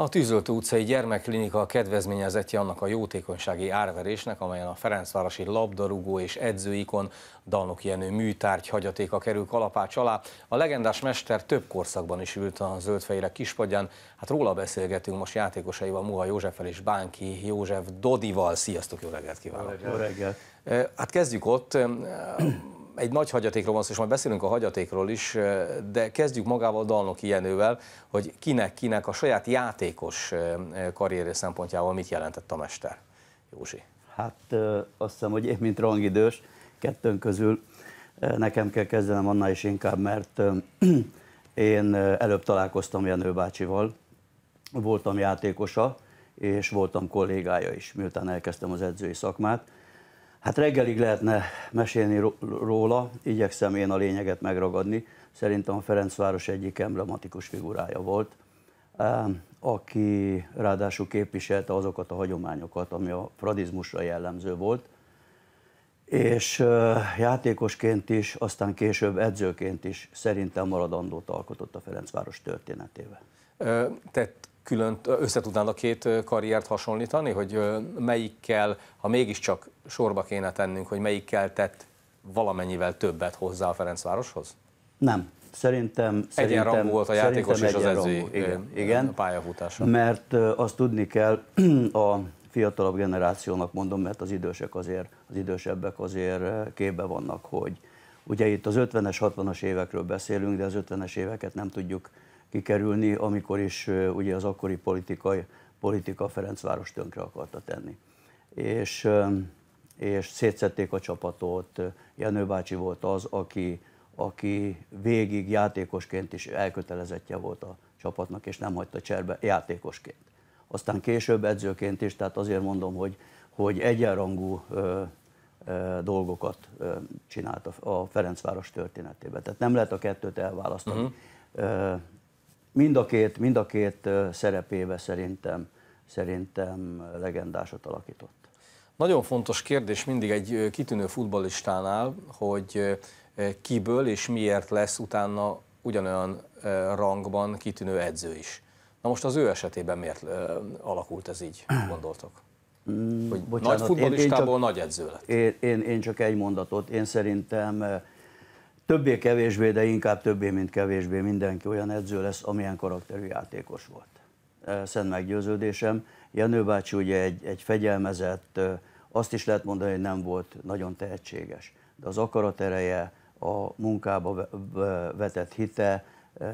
A Tűzoltó utcai gyermekklinika kedvezményezetje annak a jótékonysági árverésnek, amelyen a Ferencvárosi labdarúgó és edzőikon Dalnok Jenő műtárgy hagyatéka kerül kalapács alá. A legendás mester több korszakban is ült a zöldfejére kispadján. Hát róla beszélgetünk most játékosaival, Muha Józseffel és Bánki József Dodival. Sziasztok, jó reggelt kívánok! Jó reggelt! Hát kezdjük ott egy nagy hagyatékról van szó, és majd beszélünk a hagyatékról is, de kezdjük magával Dalnoki Jenővel, hogy kinek-kinek a saját játékos karrierje szempontjából mit jelentett a mester, Józsi? Hát azt hiszem, hogy én, mint rangidős, kettőn közül nekem kell kezdenem annál is inkább, mert én előbb találkoztam Jenő bácsival, voltam játékosa, és voltam kollégája is, miután elkezdtem az edzői szakmát, Hát reggelig lehetne mesélni róla, igyekszem én a lényeget megragadni. Szerintem a Ferencváros egyik emblematikus figurája volt, aki ráadásul képviselte azokat a hagyományokat, ami a fradizmusra jellemző volt, és játékosként is, aztán később edzőként is szerintem maradandót alkotott a Ferencváros történetével. Tehát külön összetudnád a két karriert hasonlítani, hogy melyikkel, ha mégiscsak sorba kéne tennünk, hogy melyikkel tett valamennyivel többet hozzá a Ferencvároshoz? Nem. Szerintem, szerintem volt a játékos és az edzői igen, igen, pályafutása. Mert azt tudni kell, a fiatalabb generációnak mondom, mert az idősek azért, az idősebbek azért képbe vannak, hogy ugye itt az 50-es, 60-as évekről beszélünk, de az 50-es éveket nem tudjuk kikerülni, amikor is ugye az akkori politikai, politika Ferencváros tönkre akarta tenni. És, és szétszették a csapatot, Jenő bácsi volt az, aki, aki végig játékosként is elkötelezettje volt a csapatnak, és nem hagyta cserbe játékosként. Aztán később edzőként is, tehát azért mondom, hogy, hogy egyenrangú ö, ö, dolgokat ö, csinált a, a Ferencváros történetében. Tehát nem lehet a kettőt elválasztani. Uh-huh. Ö, mind a két, mind a két szerepébe szerintem, szerintem legendásot alakított. Nagyon fontos kérdés mindig egy kitűnő futbolistánál, hogy kiből és miért lesz utána ugyanolyan rangban kitűnő edző is. Na most az ő esetében miért alakult ez így, gondoltok? Mm, hogy Bocsánat, nagy futbolistából én, én csak, nagy edző lett. Én, én, én csak egy mondatot. Én szerintem Többé-kevésbé, de inkább többé, mint kevésbé mindenki olyan edző lesz, amilyen karakterű játékos volt. Szent meggyőződésem. Jenő bácsi ugye egy, egy fegyelmezett, azt is lehet mondani, hogy nem volt nagyon tehetséges, de az akaratereje, a munkába vetett hite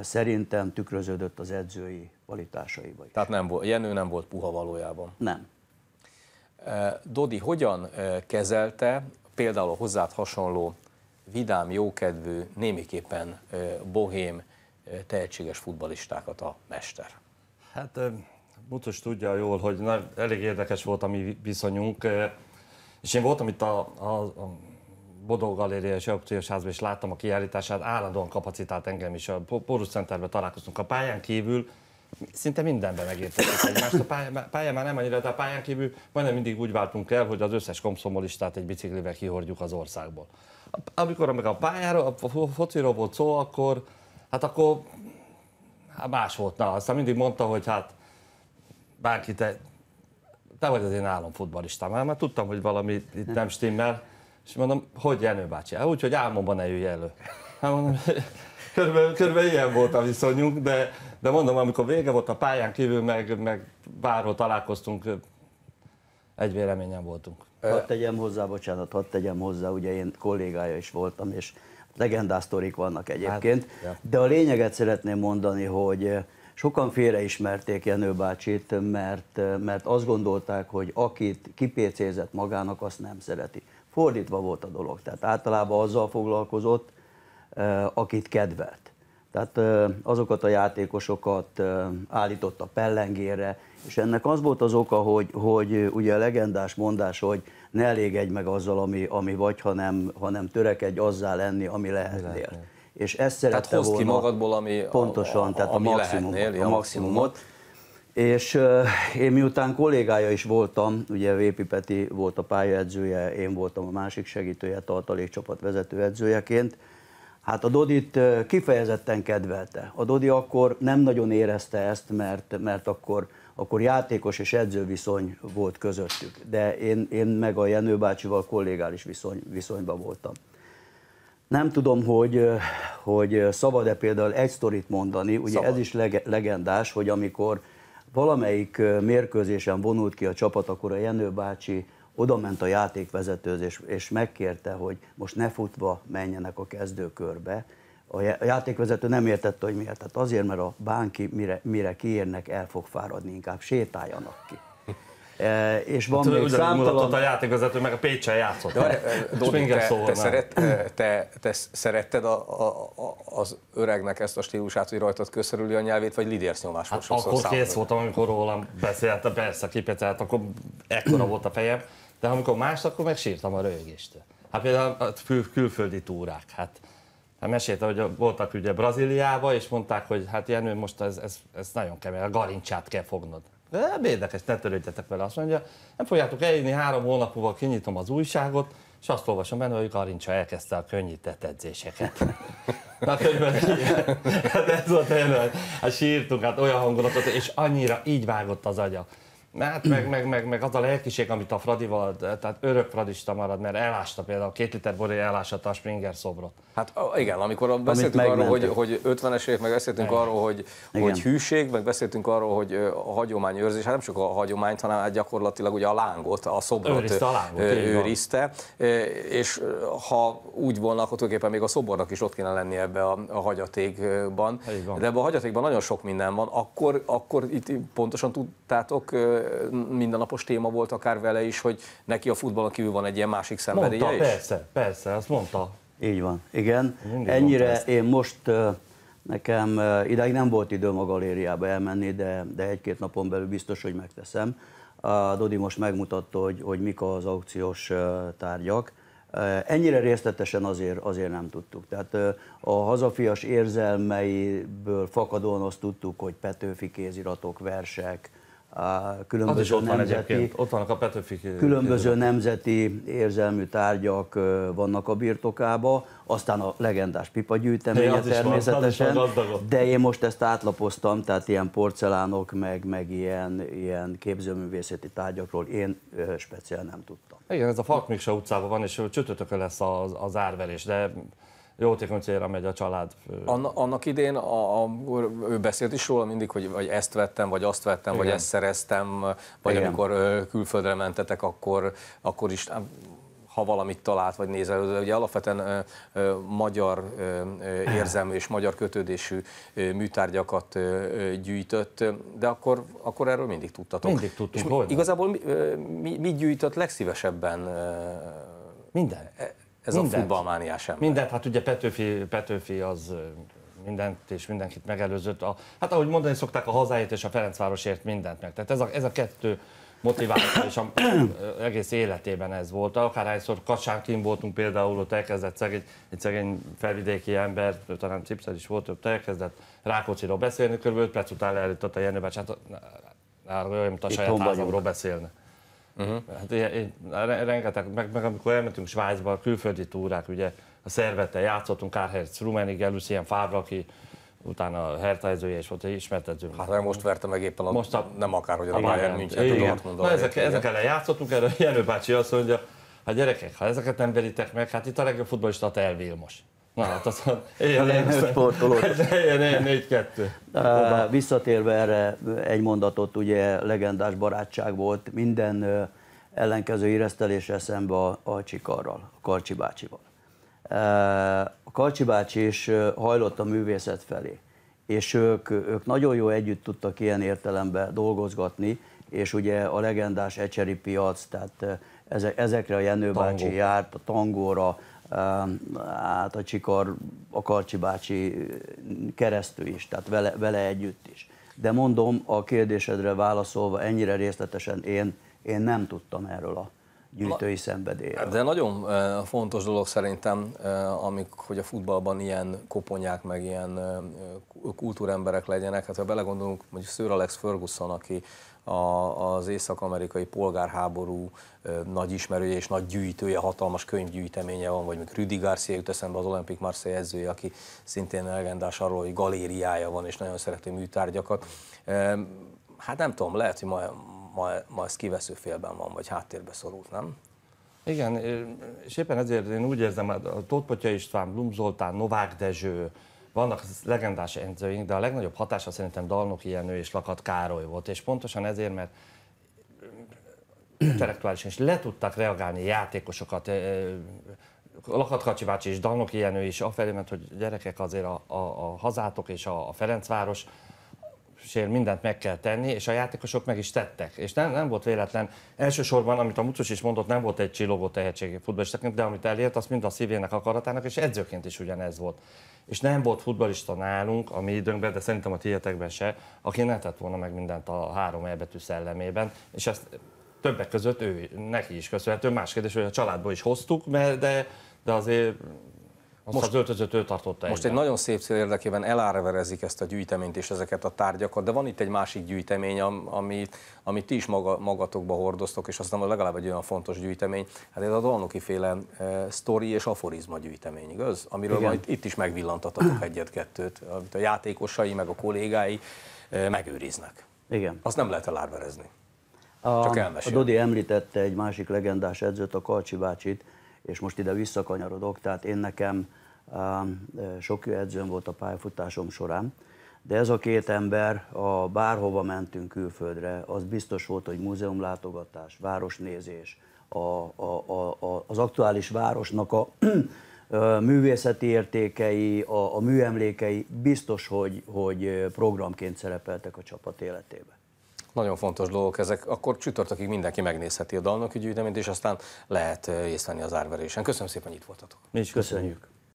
szerintem tükröződött az edzői kvalitásaiba is. Tehát nem volt, Jenő nem volt puha valójában? Nem. Dodi, hogyan kezelte például a hozzád hasonló vidám, jókedvű, némiképpen bohém, tehetséges futbalistákat a mester? Hát Mutus tudja jól, hogy na, elég érdekes volt a mi viszonyunk, és én voltam itt a, a, a Bodó Galéria és Aukciós Házban, és láttam a kiállítását, állandóan kapacitált engem is. A Porus Centerben találkoztunk a pályán kívül, szinte mindenben megértettük egymást. A pályán, pályán már nem annyira, de a pályán kívül majdnem mindig úgy váltunk el, hogy az összes komszomolistát egy biciklivel kihordjuk az országból amikor, amikor a pályára a fociról volt szó, akkor hát akkor hát más volt Na, Aztán mindig mondta, hogy hát bárki te, te vagy az én futbalista, hát, mert tudtam, hogy valami itt nem stimmel. És mondom, hogy Jenő bácsi? Hát úgy, hogy álmomban ne jöjj elő. Hát mondom, körülbelül, körülbelül ilyen volt a viszonyunk, de, de mondom, amikor vége volt a pályán kívül, meg, meg bárhol találkoztunk, egy véleményen voltunk. Hadd tegyem hozzá, bocsánat, hadd tegyem hozzá, ugye én kollégája is voltam, és legendásztorik vannak egyébként, hát, ja. de a lényeget szeretném mondani, hogy sokan félreismerték Jenő bácsit, mert, mert azt gondolták, hogy akit kipécézett magának, azt nem szereti. Fordítva volt a dolog, tehát általában azzal foglalkozott, akit kedvelt. Tehát azokat a játékosokat állította pellengére, és ennek az volt az oka, hogy, hogy ugye a legendás mondás, hogy ne elégedj meg azzal, ami, ami vagy, hanem, hanem törekedj azzá lenni, ami lehetnél. Lehetne. És ezt szerette Tehát hozd ki magadból, ami pontosan, a, a, tehát ami a, maximum, lehetnél, a, maximumot. És uh, én miután kollégája is voltam, ugye Vépi Peti volt a pályaedzője, én voltam a másik segítője, tartalékcsapat vezetőedzőjeként, Hát a Dodit kifejezetten kedvelte. A Dodi akkor nem nagyon érezte ezt, mert, mert akkor, akkor játékos és edző viszony volt közöttük. De én, én meg a Jenő bácsival kollégális viszony, viszonyban voltam. Nem tudom, hogy, hogy szabad-e például egy sztorit mondani, ugye szabad. ez is leg, legendás, hogy amikor valamelyik mérkőzésen vonult ki a csapat, akkor a Jenő bácsi oda ment a játékvezetőz, és, és megkérte, hogy most ne futva menjenek a kezdőkörbe. A játékvezető nem értette, hogy miért. Tehát azért, mert a bánki mire, mire kiérnek, el fog fáradni, inkább sétáljanak ki. E, és van hát, még számtalan... a játékvezető, meg a Pécsen játszott. De, Dodi, te, szóval te, szeret, e, te, te szeretted a, a, a, az öregnek ezt a stílusát, hogy rajtad köszörüli a nyelvét, vagy lidérsz nyomás hát akkor kész voltam, amikor rólam beszélte, persze kipecelt, akkor ekkora volt a fejem de amikor más, akkor megsírtam a röhögéstől. Hát például a kül- külföldi túrák, hát Hát mesélte, hogy voltak ugye Brazíliába, és mondták, hogy hát Jenő, most ez, ez, ez nagyon kemény, a garincsát kell fognod. De hát érdekes, ne törődjetek vele, azt mondja, nem fogjátok elírni, három hónap múlva kinyitom az újságot, és azt olvasom benne, hogy Garincsa elkezdte a könnyített edzéseket. Na körülbelül hát ez volt a hát sírtunk, hát olyan hangulatot, és annyira így vágott az agya. Hát meg, meg, meg, meg az a lelkiség, amit a Fradival, tehát örök Fradista marad, mert elásta például, a két liter boré elásta a Springer szobrot. Hát igen, amikor beszéltünk arról, hogy, hogy 50-es évek, meg beszéltünk igen. arról, hogy, hogy hűség, meg beszéltünk arról, hogy a hagyományőrzés, hát nem csak a hagyományt, hanem hát gyakorlatilag ugye a lángot, a szobrot őrizte, a lángot, őrizte és ha úgy volna, akkor tulajdonképpen még a szobornak is ott kéne lenni ebbe a, a hagyatékban. De ebbe a hagyatékban nagyon sok minden van, akkor, akkor itt pontosan tudtátok mindennapos téma volt akár vele is, hogy neki a futballon kívül van egy ilyen másik szenvedélye mondta, is. persze, persze, azt mondta. Így van, igen. Mindig Ennyire én most nekem idáig nem volt időm a galériába elmenni, de, de egy-két napon belül biztos, hogy megteszem. A Dodi most megmutatta, hogy, hogy mik az aukciós tárgyak. Ennyire részletesen azért, azért nem tudtuk. Tehát a hazafias érzelmeiből fakadóan azt tudtuk, hogy Petőfi kéziratok, versek, a különböző ott nemzeti, van ott vannak a Petőfi különböző nemzeti érzelmű tárgyak vannak a birtokába, aztán a legendás gyűjteménye hey, természetesen, van, van de én most ezt átlapoztam, tehát ilyen porcelánok, meg, meg ilyen, ilyen képzőművészeti tárgyakról én speciál nem tudtam. Igen, ez a Falkmiksa utcában van, és csütörtökön lesz az, az árverés, de jótékony célra megy a család. Anna, annak idén a, a, ő beszélt is róla mindig, hogy vagy ezt vettem, vagy azt vettem, Igen. vagy ezt szereztem, vagy Igen. amikor külföldre mentetek, akkor, akkor is ha valamit talált, vagy nézel, de ugye alapvetően ö, ö, magyar ö, érzelmű és magyar kötődésű ö, műtárgyakat ö, ö, gyűjtött, de akkor, akkor erről mindig tudtatok. Mindig tudtunk, És mi, igazából mi, mi, mi gyűjtött legszívesebben? Ö, Minden. E, ez mindent, a futballmániás ember. Mindent, hát ugye Petőfi, Petőfi az mindent és mindenkit megelőzött. A, hát ahogy mondani szokták, a hazáért és a Ferencvárosért mindent meg. Tehát ez a, ez a kettő motiváció, és a, egész életében ez volt. Akárhányszor Kassán kim voltunk például, ott elkezdett szegény, egy szegény felvidéki ember, talán Cipszer is volt, ott elkezdett Rákócziról beszélni, körülbelül 5 perc után a Jenőbács, hát olyan, mint a saját házamról beszélne. Uh-huh. Hát ilyen, ilyen, rengeteg, meg, meg amikor elmentünk Svájcba, a külföldi túrák, ugye a szervettel játszottunk, Kárherc Rumenig, először ilyen Fábra, aki utána a hertájzője is volt egy ismertető. Hát nem most verte meg éppen a, most a nem hogy a Bayern München, tudom mondani. Na, ezek, ezek ellen játszottunk, erre Jenő bácsi azt mondja, hát gyerekek, ha ezeket nem veritek meg, hát itt a legjobb futballista a Telvilmos. Láthatóan. Éljen sportoló. Éljen négy-kettő. Visszatérve erre egy mondatot, ugye legendás barátság volt minden ellenkező éreztelésre szembe a, a Csikarral, a Karcsi bácsival. A Karcsi bácsi is hajlott a művészet felé, és ők, ők nagyon jó együtt tudtak ilyen értelemben dolgozgatni, és ugye a legendás ecseri piac, tehát ezekre a Jenő bácsi járt, a tangóra, hát a Csikar, a Karcsi bácsi keresztül is, tehát vele, vele együtt is. De mondom, a kérdésedre válaszolva ennyire részletesen én, én nem tudtam erről a gyűjtői szenvedélyre. Hát de nagyon eh, fontos dolog szerintem, eh, amik, hogy a futballban ilyen koponyák, meg ilyen eh, kultúremberek legyenek. Hát ha belegondolunk, mondjuk Sir Alex Ferguson, aki a, az észak-amerikai polgárháború nagy ismerője és nagy gyűjtője, hatalmas könyvgyűjteménye van, vagy még Rudi Garcia jut eszembe az Olympic Marseille edzője, aki szintén legendás arról, hogy galériája van és nagyon szereti műtárgyakat. hát nem tudom, lehet, hogy ma ma, ma ez kivesző félben van, vagy háttérbe szorult, nem? Igen, és éppen ezért én úgy érzem, a Tóthpotya István, Blum Zoltán, Novák Dezső, vannak legendás edzőink, de a legnagyobb hatása szerintem Dalnoki Jenő és Lakat Károly volt, és pontosan ezért, mert intellektuálisan is le tudtak reagálni játékosokat, Lakat bácsi és Dalnoki Jenő is afelé ment, hogy gyerekek azért a, a, a hazátok és a, a Ferencváros, sér mindent meg kell tenni, és a játékosok meg is tettek. És nem, nem volt véletlen. Elsősorban, amit a Mucos is mondott, nem volt egy csillogó tehetségi futballistaként, de amit elért, az mind a szívének akaratának, és edzőként is ugyanez volt. És nem volt futballista nálunk, a mi időnkben, de szerintem a tietekben se, aki ne tett volna meg mindent a három elbetű szellemében, és ezt többek között ő, neki is köszönhető. Más kérdés, hogy a családból is hoztuk, mert de, de azért azt most az öltözött ő tartotta Most egyben. egy nagyon szép cél érdekében eláreverezik ezt a gyűjteményt és ezeket a tárgyakat, de van itt egy másik gyűjtemény, ami, ami ti is maga, magatokba hordoztok, és azt hiszem, legalább egy olyan fontos gyűjtemény. Hát ez a Dolnoki féle e, sztori és aforizma gyűjtemény, igaz? Amiről majd itt is megvillantatok egyet-kettőt, amit a játékosai meg a kollégái e, megőriznek. Igen. Azt nem lehet elárverezni. A, Csak elmesél. a Dodi említette egy másik legendás edzőt, a Kalcsi bácsit, és most ide visszakanyarodok, tehát én nekem sok jó edzőm volt a pályafutásom során, de ez a két ember, a bárhova mentünk külföldre, az biztos volt, hogy múzeumlátogatás, városnézés, a, a, a, az aktuális városnak a, a művészeti értékei, a, a műemlékei biztos, hogy, hogy programként szerepeltek a csapat életében. Nagyon fontos dolgok ezek. Akkor csütörtökig mindenki megnézheti a dalnoki gyűjteményt, és aztán lehet észlelni az árverésen. Köszönöm szépen, hogy itt voltatok. Mi is köszönjük. köszönjük.